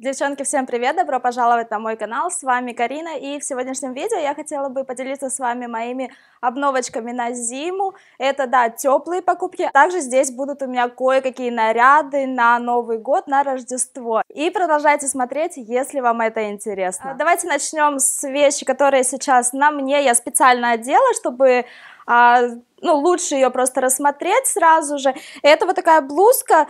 Девчонки, всем привет! Добро пожаловать на мой канал, с вами Карина, и в сегодняшнем видео я хотела бы поделиться с вами моими обновочками на зиму. Это, да, теплые покупки. Также здесь будут у меня кое-какие наряды на Новый год, на Рождество. И продолжайте смотреть, если вам это интересно. А. Давайте начнем с вещи, которые сейчас на мне. Я специально одела, чтобы а, ну, лучше ее просто рассмотреть сразу же. Это вот такая блузка,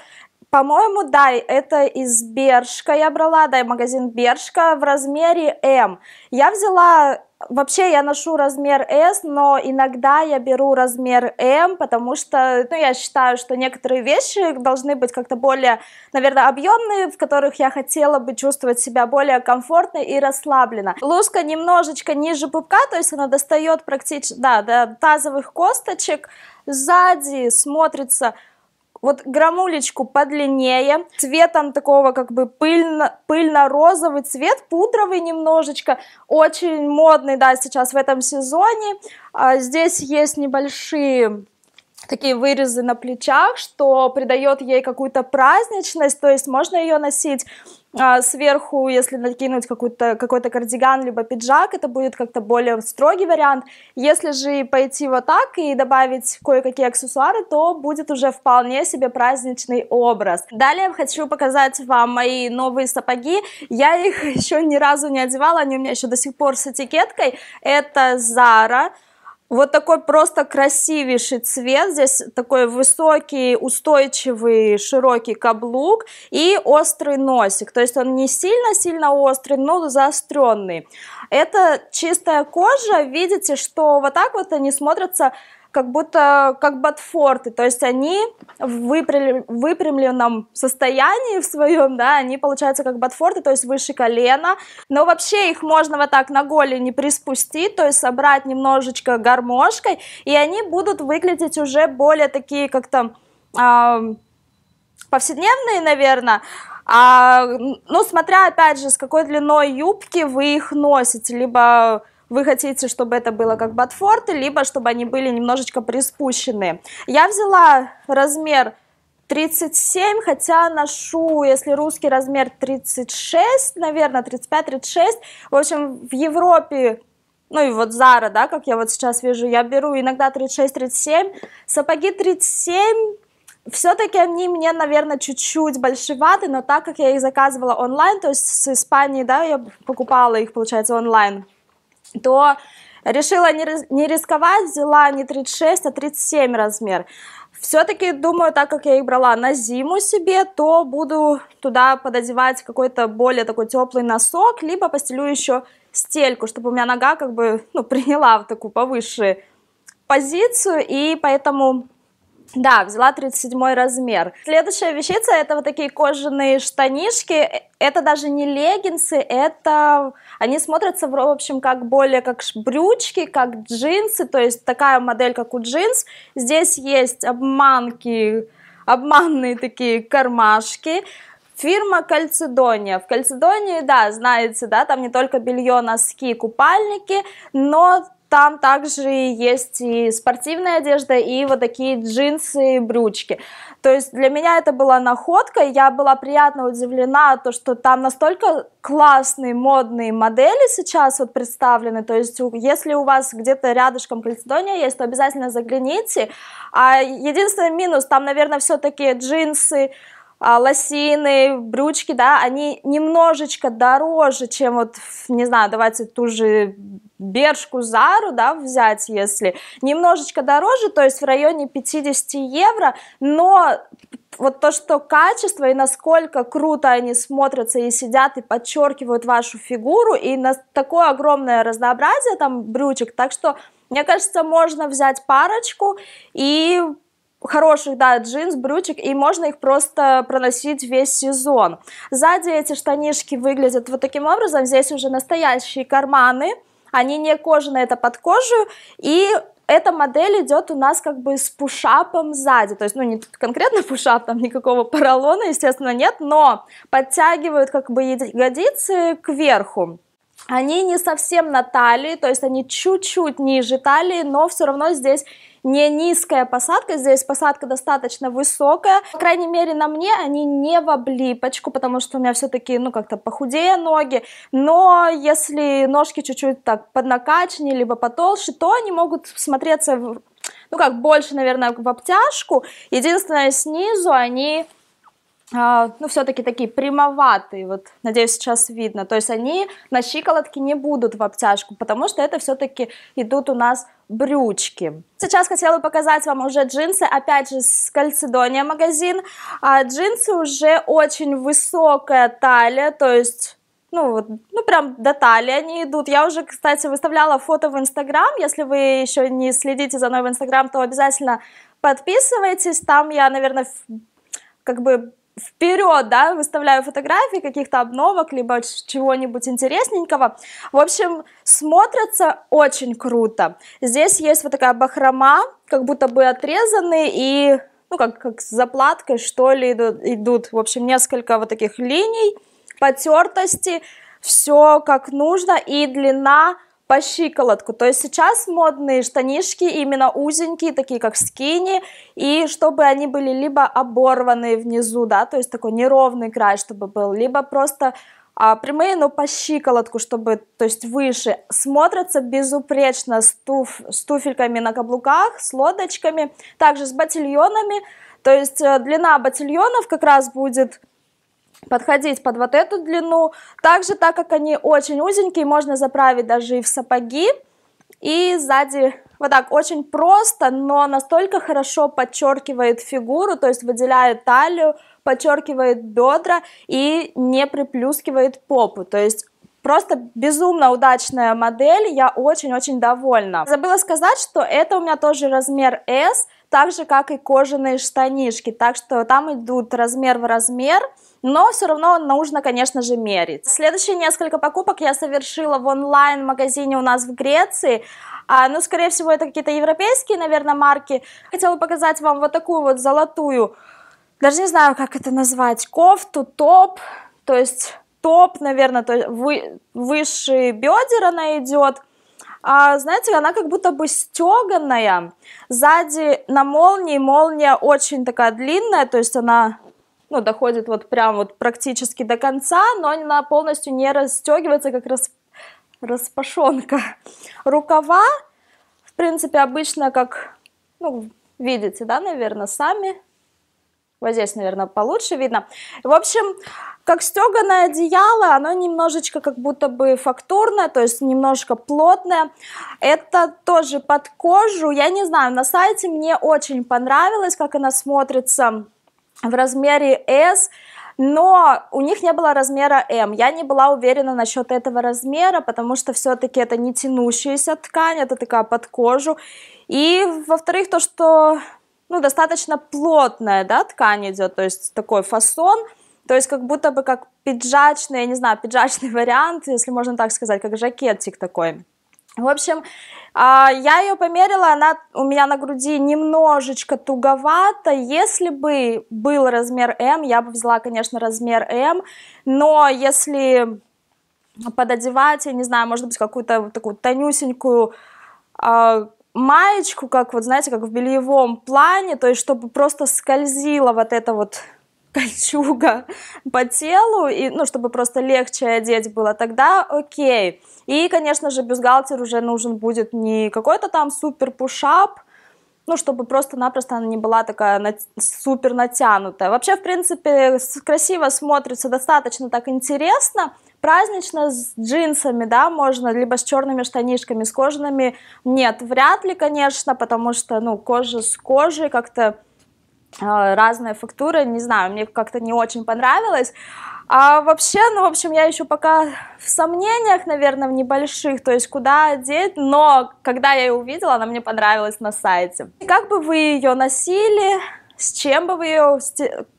по-моему, да, это из Бершка я брала, да, магазин Бершка в размере М. Я взяла, вообще я ношу размер S, но иногда я беру размер M, потому что, ну, я считаю, что некоторые вещи должны быть как-то более, наверное, объемные, в которых я хотела бы чувствовать себя более комфортно и расслабленно. Блузка немножечко ниже пупка, то есть она достает практически, да, до тазовых косточек, сзади смотрится вот грамулечку подлиннее, цветом такого как бы пыльно, пыльно-розовый цвет, пудровый немножечко, очень модный, да, сейчас в этом сезоне. А здесь есть небольшие такие вырезы на плечах, что придает ей какую-то праздничность, то есть можно ее носить а, сверху, если накинуть какой-то какой кардиган либо пиджак, это будет как-то более строгий вариант. Если же пойти вот так и добавить кое-какие аксессуары, то будет уже вполне себе праздничный образ. Далее хочу показать вам мои новые сапоги. Я их еще ни разу не одевала, они у меня еще до сих пор с этикеткой. Это Zara. Вот такой просто красивейший цвет. Здесь такой высокий, устойчивый, широкий каблук и острый носик. То есть он не сильно-сильно острый, но заостренный. Это чистая кожа. Видите, что вот так вот они смотрятся как будто как ботфорты, то есть они в выпрямленном состоянии в своем, да, они получаются как ботфорты, то есть выше колена, но вообще их можно вот так на голени приспустить, то есть собрать немножечко гармошкой, и они будут выглядеть уже более такие как-то э, повседневные, наверное, а, ну, смотря, опять же, с какой длиной юбки вы их носите, либо вы хотите, чтобы это было как ботфорты, либо чтобы они были немножечко приспущены. Я взяла размер 37, хотя ношу, если русский размер 36, наверное, 35-36. В общем, в Европе, ну и вот Зара, да, как я вот сейчас вижу, я беру иногда 36-37, сапоги 37, все-таки они мне, наверное, чуть-чуть большеваты, но так как я их заказывала онлайн, то есть с Испании, да, я покупала их, получается, онлайн, то решила не, не рисковать, взяла не 36, а 37 размер. Все-таки, думаю, так как я их брала на зиму себе, то буду туда пододевать какой-то более такой теплый носок, либо постелю еще стельку, чтобы у меня нога как бы ну, приняла в такую повыше позицию, и поэтому да, взяла 37 размер. Следующая вещица это вот такие кожаные штанишки. Это даже не леггинсы, это они смотрятся, в общем, как более как брючки, как джинсы, то есть такая модель, как у джинс. Здесь есть обманки, обманные такие кармашки. Фирма Кальцедония. В Кальцедонии, да, знаете, да, там не только белье, носки, купальники, но там также есть и спортивная одежда, и вот такие джинсы, и брючки. То есть для меня это была находка, я была приятно удивлена, то, что там настолько классные модные модели сейчас вот представлены, то есть если у вас где-то рядышком Кальцедония есть, то обязательно загляните. А единственный минус, там, наверное, все-таки джинсы, а, лосины, брючки, да, они немножечко дороже, чем вот, не знаю, давайте ту же бершку Зару, да, взять, если немножечко дороже, то есть в районе 50 евро, но вот то, что качество и насколько круто они смотрятся и сидят и подчеркивают вашу фигуру, и на такое огромное разнообразие там брючек, так что, мне кажется, можно взять парочку и хороших, да, джинс, брючек, и можно их просто проносить весь сезон. Сзади эти штанишки выглядят вот таким образом, здесь уже настоящие карманы, они не кожаные, это под кожу, и эта модель идет у нас как бы с пушапом сзади, то есть, ну, не конкретно пушап, там никакого поролона, естественно, нет, но подтягивают как бы ягодицы кверху. Они не совсем на талии, то есть они чуть-чуть ниже талии, но все равно здесь не низкая посадка, здесь посадка достаточно высокая. По крайней мере, на мне они не в облипочку, потому что у меня все-таки, ну, как-то похудее ноги. Но если ножки чуть-чуть так поднакачнее, либо потолще, то они могут смотреться, ну, как больше, наверное, в обтяжку. Единственное, снизу они а, ну, все-таки такие прямоватые, вот, надеюсь, сейчас видно. То есть они на щиколотке не будут в обтяжку, потому что это все-таки идут у нас брючки. Сейчас хотела показать вам уже джинсы, опять же, с Кальцедония магазин. А джинсы уже очень высокая талия, то есть ну, ну, прям до талии они идут. Я уже, кстати, выставляла фото в Инстаграм. Если вы еще не следите за мной в Инстаграм, то обязательно подписывайтесь. Там я, наверное, как бы вперед, да, выставляю фотографии каких-то обновок, либо чего-нибудь интересненького. В общем, смотрится очень круто. Здесь есть вот такая бахрома, как будто бы отрезанный и, ну, как, как с заплаткой, что ли, идут, идут. В общем, несколько вот таких линий, потертости, все как нужно, и длина по щиколотку. То есть сейчас модные штанишки именно узенькие, такие как скини, и чтобы они были либо оборванные внизу, да, то есть такой неровный край, чтобы был, либо просто а, прямые, но по щиколотку, чтобы, то есть выше, смотрятся безупречно с, туф, с туфельками на каблуках, с лодочками, также с ботильонами, то есть э, длина ботильонов как раз будет подходить под вот эту длину. Также, так как они очень узенькие, можно заправить даже и в сапоги. И сзади вот так, очень просто, но настолько хорошо подчеркивает фигуру, то есть выделяет талию, подчеркивает бедра и не приплюскивает попу, то есть Просто безумно удачная модель, я очень-очень довольна. Забыла сказать, что это у меня тоже размер S, так же, как и кожаные штанишки. Так что там идут размер в размер, но все равно нужно, конечно же, мерить. Следующие несколько покупок я совершила в онлайн-магазине у нас в Греции. А, ну, скорее всего, это какие-то европейские, наверное, марки. Хотела показать вам вот такую вот золотую, даже не знаю, как это назвать, кофту, топ, то есть топ, наверное, то вы, выше бедер она идет а, знаете, она как будто бы стеганая. Сзади на молнии молния очень такая длинная, то есть она ну, доходит вот прям вот практически до конца, но она полностью не расстегивается, как рас... распашонка. Рукава, в принципе, обычно как, ну, видите, да, наверное, сами. Вот здесь, наверное, получше видно. В общем, как стеганое одеяло, оно немножечко как будто бы фактурное, то есть немножко плотное. Это тоже под кожу, я не знаю, на сайте мне очень понравилось, как она смотрится в размере S, но у них не было размера M. Я не была уверена насчет этого размера, потому что все-таки это не тянущаяся ткань, это такая под кожу. И, во-вторых, то, что ну, достаточно плотная да, ткань идет, то есть такой фасон – то есть как будто бы как пиджачный, я не знаю, пиджачный вариант, если можно так сказать, как жакетик такой. В общем, а, я ее померила, она у меня на груди немножечко туговато. Если бы был размер М, я бы взяла, конечно, размер М, но если пододевать, я не знаю, может быть, какую-то такую тонюсенькую а, маечку, как вот, знаете, как в бельевом плане, то есть чтобы просто скользила вот эта вот кольчуга по телу, и, ну, чтобы просто легче одеть было, тогда окей. И, конечно же, бюстгальтер уже нужен будет не какой-то там супер пушап, ну, чтобы просто-напросто она не была такая на... супер натянутая. Вообще, в принципе, красиво смотрится, достаточно так интересно, празднично с джинсами, да, можно, либо с черными штанишками, с кожаными нет, вряд ли, конечно, потому что, ну, кожа с кожей как-то Э, разная фактура, не знаю, мне как-то не очень понравилось. А вообще, ну, в общем, я еще пока в сомнениях, наверное, в небольших, то есть куда одеть, но когда я ее увидела, она мне понравилась на сайте. И как бы вы ее носили, с чем бы вы ее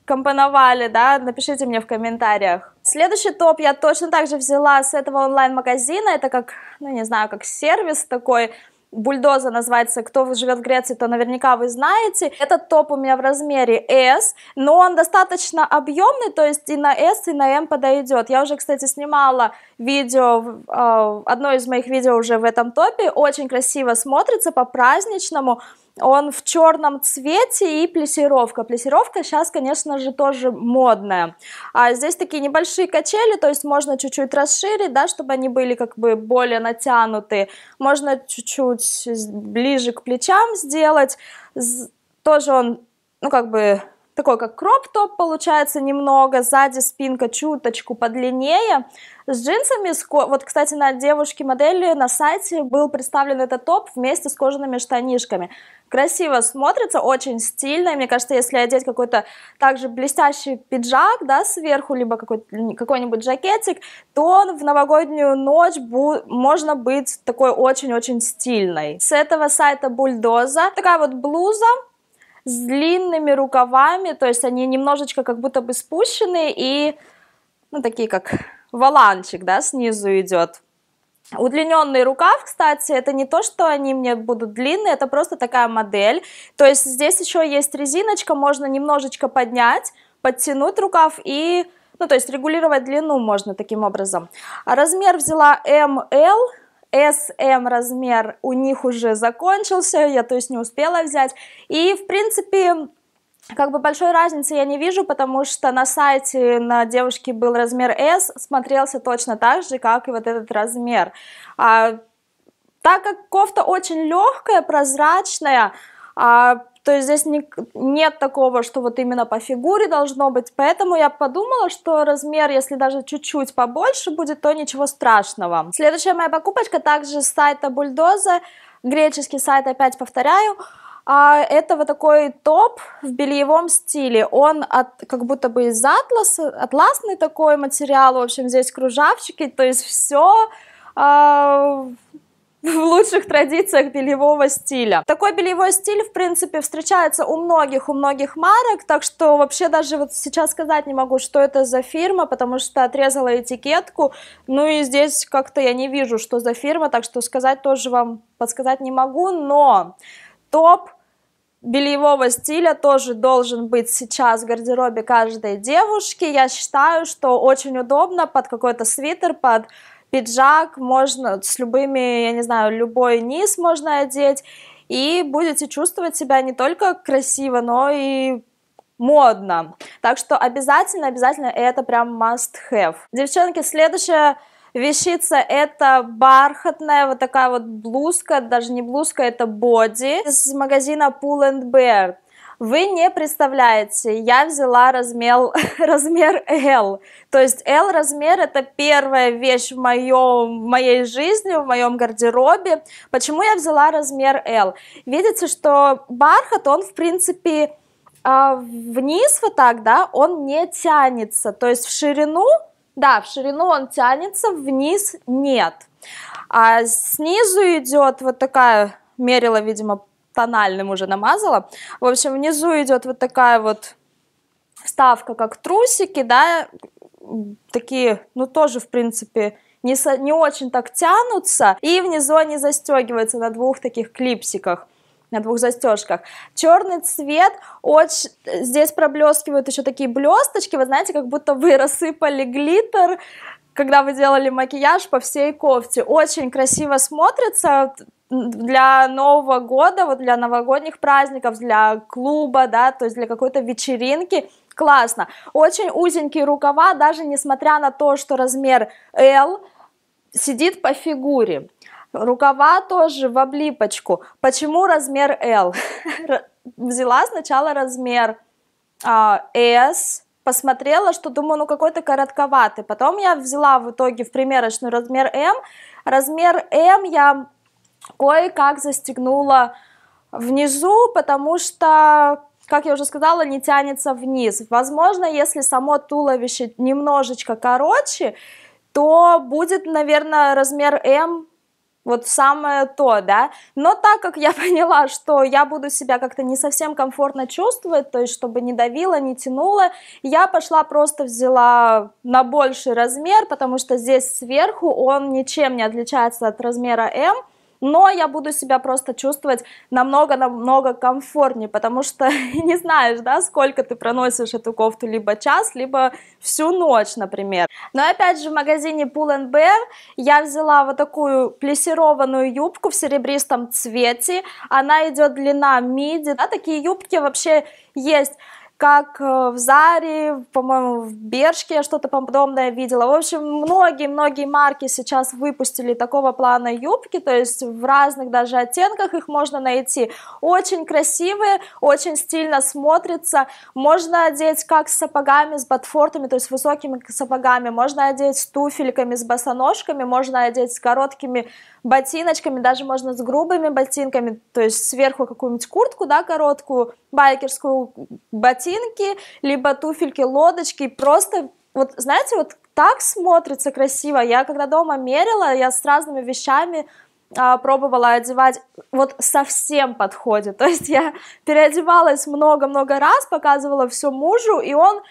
компоновали, да, напишите мне в комментариях. Следующий топ я точно также взяла с этого онлайн-магазина, это как, ну не знаю, как сервис такой, бульдоза называется, кто живет в Греции, то наверняка вы знаете. Этот топ у меня в размере S, но он достаточно объемный, то есть и на S, и на M подойдет. Я уже, кстати, снимала видео, а, одно из моих видео уже в этом топе, очень красиво смотрится по-праздничному, он в черном цвете и плесировка. Плесировка сейчас, конечно же, тоже модная. А здесь такие небольшие качели, то есть можно чуть-чуть расширить, да, чтобы они были как бы более натянуты. Можно чуть-чуть ближе к плечам сделать. Тоже он, ну, как бы такой как кроп-топ получается немного, сзади спинка чуточку подлиннее, с джинсами, с ко... вот, кстати, на девушке-модели на сайте был представлен этот топ вместе с кожаными штанишками. Красиво смотрится, очень стильно, и мне кажется, если одеть какой-то также блестящий пиджак, да, сверху, либо какой-нибудь какой, какой жакетик, то в новогоднюю ночь бу... можно быть такой очень-очень стильной. С этого сайта Бульдоза такая вот блуза, с длинными рукавами, то есть они немножечко как будто бы спущены и, ну, такие как валанчик, да, снизу идет. Удлиненный рукав, кстати, это не то, что они мне будут длинные, это просто такая модель. То есть здесь еще есть резиночка, можно немножечко поднять, подтянуть рукав и, ну, то есть регулировать длину можно таким образом. Размер взяла ML, SM размер у них уже закончился, я то есть не успела взять. И в принципе как бы большой разницы я не вижу, потому что на сайте на девушке был размер S, смотрелся точно так же, как и вот этот размер. А, так как кофта очень легкая, прозрачная, а, то есть здесь не, нет такого, что вот именно по фигуре должно быть. Поэтому я подумала, что размер, если даже чуть-чуть побольше будет, то ничего страшного. Следующая моя покупочка также с сайта Бульдоза. Греческий сайт, опять повторяю. А это вот такой топ в бельевом стиле. Он от, как будто бы из атласа, атласный такой материал. В общем, здесь кружавчики, то есть все а, в лучших традициях бельевого стиля. Такой бельевой стиль, в принципе, встречается у многих, у многих марок, так что вообще даже вот сейчас сказать не могу, что это за фирма, потому что отрезала этикетку, ну и здесь как-то я не вижу, что за фирма, так что сказать тоже вам подсказать не могу, но топ бельевого стиля тоже должен быть сейчас в гардеробе каждой девушки. Я считаю, что очень удобно под какой-то свитер, под пиджак можно с любыми, я не знаю, любой низ можно одеть, и будете чувствовать себя не только красиво, но и модно. Так что обязательно, обязательно это прям must have. Девчонки, следующая вещица это бархатная вот такая вот блузка, даже не блузка, это боди из магазина Pull and Bear. Вы не представляете, я взяла размер, размер L. То есть L размер это первая вещь в, моем, в моей жизни, в моем гардеробе. Почему я взяла размер L? Видите, что бархат, он в принципе а, вниз вот так, да, он не тянется. То есть в ширину, да, в ширину он тянется, вниз нет. А снизу идет вот такая мерила, видимо, тональным уже намазала. В общем, внизу идет вот такая вот ставка, как трусики, да, такие, ну, тоже, в принципе, не, со, не очень так тянутся, и внизу они застегиваются на двух таких клипсиках на двух застежках. Черный цвет, очень... здесь проблескивают еще такие блесточки, вы знаете, как будто вы рассыпали глиттер, когда вы делали макияж по всей кофте. Очень красиво смотрится, для Нового года, вот для новогодних праздников, для клуба, да, то есть для какой-то вечеринки, классно. Очень узенькие рукава, даже несмотря на то, что размер L сидит по фигуре. Рукава тоже в облипочку. Почему размер L? Взяла сначала размер а, S, посмотрела, что думаю, ну какой-то коротковатый. Потом я взяла в итоге в примерочную размер M. Размер M я кое-как застегнула внизу, потому что, как я уже сказала, не тянется вниз. Возможно, если само туловище немножечко короче, то будет, наверное, размер М вот самое то, да. Но так как я поняла, что я буду себя как-то не совсем комфортно чувствовать, то есть чтобы не давило, не тянуло, я пошла просто взяла на больший размер, потому что здесь сверху он ничем не отличается от размера М но я буду себя просто чувствовать намного-намного комфортнее, потому что не знаешь, да, сколько ты проносишь эту кофту, либо час, либо всю ночь, например. Но опять же в магазине Pull Bear я взяла вот такую плессированную юбку в серебристом цвете, она идет длина миди, да, такие юбки вообще есть как э, в Заре, по-моему, в Бершке я что-то подобное видела. В общем, многие-многие марки сейчас выпустили такого плана юбки, то есть в разных даже оттенках их можно найти. Очень красивые, очень стильно смотрятся. Можно одеть как с сапогами, с ботфортами, то есть высокими сапогами, можно одеть с туфельками, с босоножками, можно одеть с короткими ботиночками, даже можно с грубыми ботинками, то есть сверху какую-нибудь куртку, да, короткую, байкерскую ботинки, либо туфельки-лодочки, просто вот, знаете, вот так смотрится красиво. Я когда дома мерила, я с разными вещами а, пробовала одевать, вот совсем подходит. То есть я переодевалась много-много раз, показывала все мужу, и он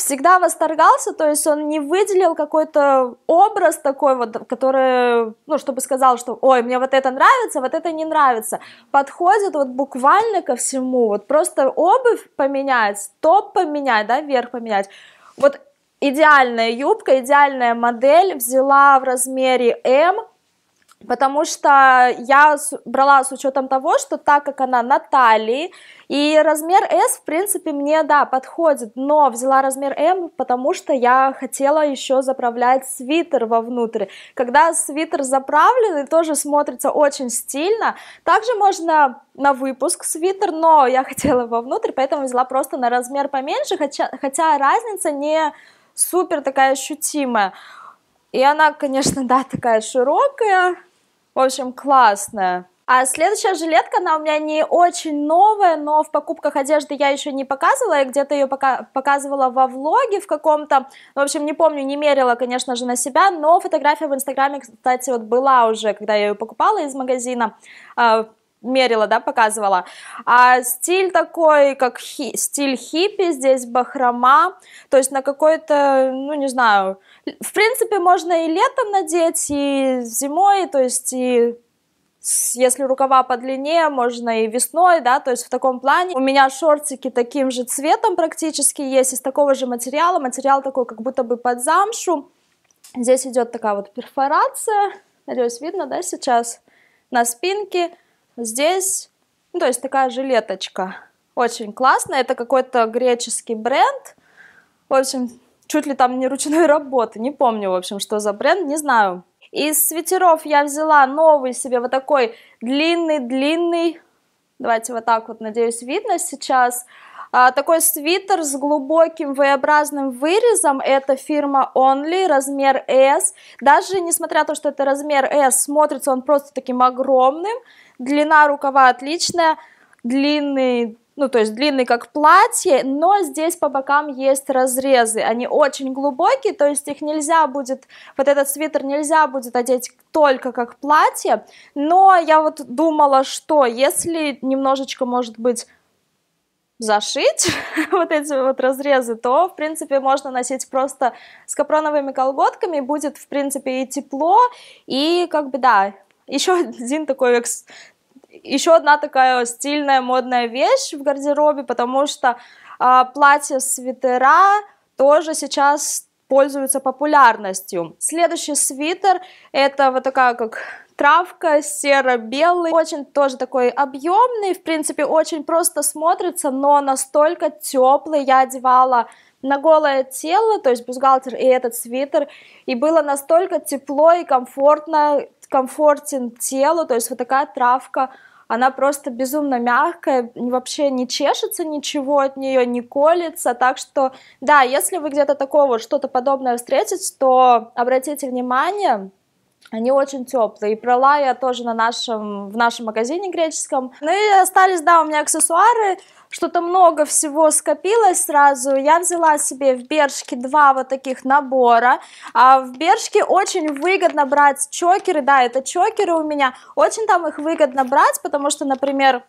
всегда восторгался, то есть он не выделил какой-то образ такой вот, который, ну, чтобы сказал, что, ой, мне вот это нравится, вот это не нравится. Подходит вот буквально ко всему, вот просто обувь поменять, топ поменять, да, верх поменять. Вот идеальная юбка, идеальная модель взяла в размере М, Потому что я брала с учетом того, что так как она на талии, и размер S, в принципе, мне, да, подходит, но взяла размер M, потому что я хотела еще заправлять свитер вовнутрь. Когда свитер заправлен, и тоже смотрится очень стильно. Также можно на выпуск свитер, но я хотела вовнутрь, поэтому взяла просто на размер поменьше, хотя, хотя разница не супер такая ощутимая. И она, конечно, да, такая широкая, в общем, классная. А следующая жилетка, она у меня не очень новая, но в покупках одежды я еще не показывала, я где-то ее пока показывала во влоге в каком-то, ну, в общем, не помню, не мерила, конечно же, на себя, но фотография в Инстаграме, кстати, вот была уже, когда я ее покупала из магазина, а, мерила, да, показывала. А стиль такой, как хи, стиль хиппи, здесь бахрома, то есть на какой-то, ну, не знаю, в принципе, можно и летом надеть, и зимой, то есть и если рукава подлиннее, можно и весной, да, то есть в таком плане. У меня шортики таким же цветом практически есть, из такого же материала, материал такой, как будто бы под замшу. Здесь идет такая вот перфорация, надеюсь, видно, да, сейчас, на спинке, Здесь, ну, то есть такая жилеточка. Очень классно. Это какой-то греческий бренд. В общем, чуть ли там не ручной работы. Не помню, в общем, что за бренд, не знаю. Из свитеров я взяла новый себе вот такой длинный-длинный. Давайте вот так вот, надеюсь, видно сейчас. А, такой свитер с глубоким V-образным вырезом, это фирма Only, размер S. Даже несмотря на то, что это размер S, смотрится он просто таким огромным. Длина рукава отличная, длинный ну, то есть длинный как платье, но здесь по бокам есть разрезы, они очень глубокие, то есть их нельзя будет, вот этот свитер нельзя будет одеть только как платье, но я вот думала, что если немножечко, может быть, зашить вот эти вот разрезы, то, в принципе, можно носить просто с капроновыми колготками, будет, в принципе, и тепло, и как бы, да, еще один такой экс еще одна такая стильная, модная вещь в гардеробе, потому что э, а, платья-свитера тоже сейчас пользуются популярностью. Следующий свитер — это вот такая как травка, серо-белый, очень тоже такой объемный, в принципе, очень просто смотрится, но настолько теплый. Я одевала на голое тело, то есть бюстгальтер и этот свитер, и было настолько тепло и комфортно, комфортен телу, то есть вот такая травка, она просто безумно мягкая, вообще не чешется ничего от нее, не колется, так что, да, если вы где-то такого что-то подобное встретите, то обратите внимание, они очень теплые. И брала я тоже на нашем, в нашем магазине греческом. Ну и остались, да, у меня аксессуары что-то много всего скопилось сразу. Я взяла себе в Бершке два вот таких набора. А в Бершке очень выгодно брать чокеры, да, это чокеры у меня. Очень там их выгодно брать, потому что, например,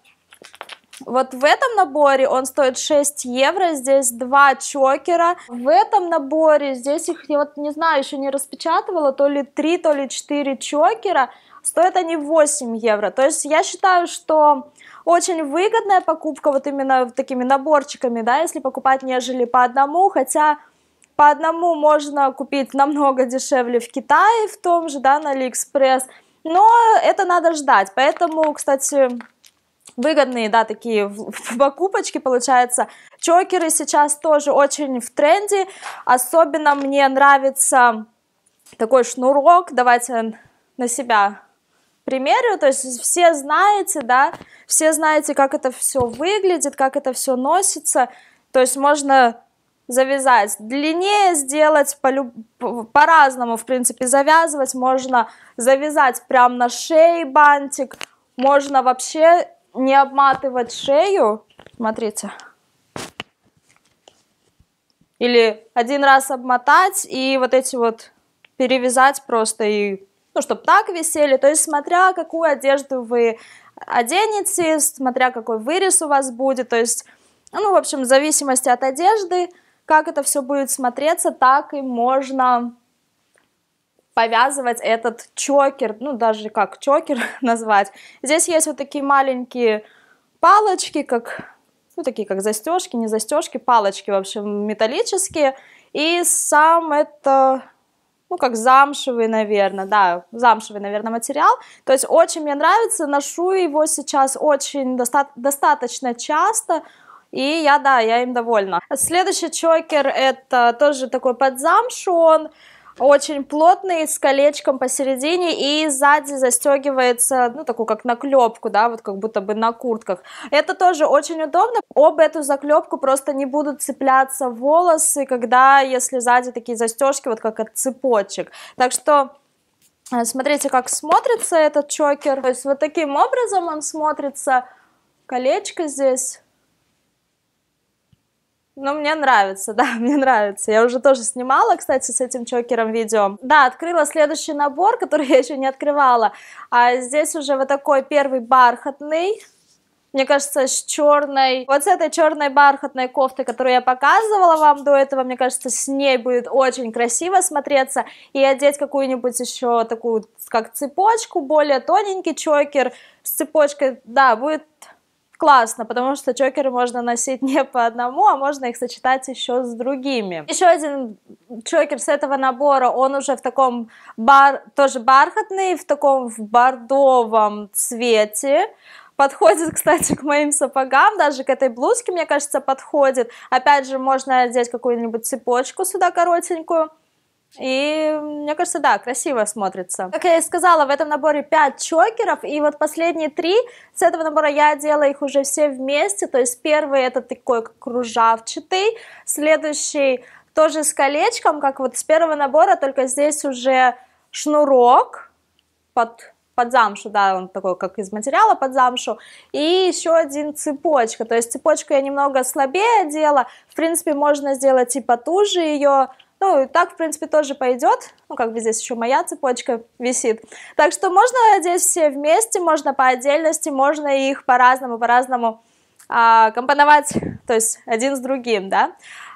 вот в этом наборе он стоит 6 евро, здесь 2 чокера. В этом наборе, здесь их, я вот не знаю, еще не распечатывала, то ли 3, то ли 4 чокера. Стоят они 8 евро. То есть я считаю, что очень выгодная покупка вот именно такими наборчиками, да, если покупать, нежели по одному, хотя по одному можно купить намного дешевле в Китае, в том же, да, на Алиэкспресс, но это надо ждать, поэтому, кстати, выгодные, да, такие покупочки, получается. Чокеры сейчас тоже очень в тренде, особенно мне нравится такой шнурок, давайте на себя примеру, то есть все знаете, да, все знаете, как это все выглядит, как это все носится, то есть можно завязать длиннее сделать по-разному, по в принципе, завязывать, можно завязать прям на шее бантик, можно вообще не обматывать шею, смотрите, или один раз обмотать и вот эти вот перевязать просто и ну, чтобы так висели, то есть смотря какую одежду вы оденете, смотря какой вырез у вас будет, то есть, ну, в общем, в зависимости от одежды, как это все будет смотреться, так и можно повязывать этот чокер, ну, даже как чокер назвать. Здесь есть вот такие маленькие палочки, как, ну, такие как застежки, не застежки, палочки, в общем, металлические, и сам это ну, как замшевый, наверное, да, замшевый, наверное, материал. То есть очень мне нравится, ношу его сейчас очень доста достаточно часто, и я, да, я им довольна. Следующий чокер, это тоже такой под замшу, он очень плотный, с колечком посередине, и сзади застегивается, ну, такую как наклепку, да, вот как будто бы на куртках. Это тоже очень удобно. Об эту заклепку просто не будут цепляться волосы, когда, если сзади такие застежки, вот как от цепочек. Так что э, Смотрите, как смотрится этот чокер. То есть вот таким образом он смотрится. Колечко здесь ну, мне нравится, да, мне нравится. Я уже тоже снимала, кстати, с этим чокером видео. Да, открыла следующий набор, который я еще не открывала. А здесь уже вот такой первый бархатный. Мне кажется, с черной, вот с этой черной бархатной кофтой, которую я показывала вам до этого, мне кажется, с ней будет очень красиво смотреться. И одеть какую-нибудь еще такую, как цепочку, более тоненький чокер с цепочкой, да, будет классно, потому что чокеры можно носить не по одному, а можно их сочетать еще с другими. Еще один чокер с этого набора, он уже в таком бар, тоже бархатный, в таком в бордовом цвете подходит, кстати, к моим сапогам, даже к этой блузке, мне кажется, подходит. Опять же, можно одеть какую-нибудь цепочку сюда коротенькую. И мне кажется, да, красиво смотрится. Как я и сказала, в этом наборе 5 чокеров, и вот последние три с этого набора я делала их уже все вместе, то есть первый это такой кружавчатый, следующий тоже с колечком, как вот с первого набора, только здесь уже шнурок под под замшу, да, он такой, как из материала под замшу, и еще один цепочка, то есть цепочку я немного слабее делала, в принципе, можно сделать и потуже ее, ну, и так, в принципе, тоже пойдет. Ну, как бы здесь еще моя цепочка висит. Так что можно одеть все вместе, можно по отдельности, можно их по-разному, по-разному а, компоновать, то есть один с другим, да.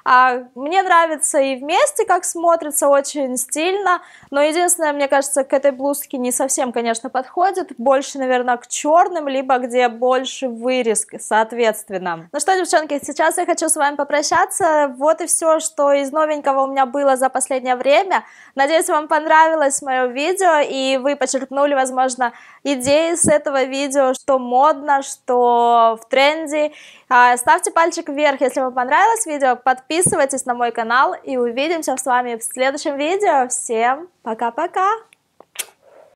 А мне нравится и вместе, как смотрится, очень стильно. Но единственное, мне кажется, к этой блузке не совсем, конечно, подходит. Больше, наверное, к черным, либо где больше вырез, соответственно. Ну что, девчонки, сейчас я хочу с вами попрощаться. Вот и все, что из новенького у меня было за последнее время. Надеюсь, вам понравилось мое видео, и вы почерпнули, возможно, идеи с этого видео, что модно, что в тренде, а, ставьте пальчик вверх, если вам понравилось видео, подписывайтесь на мой канал и увидимся с вами в следующем видео. Всем пока-пока!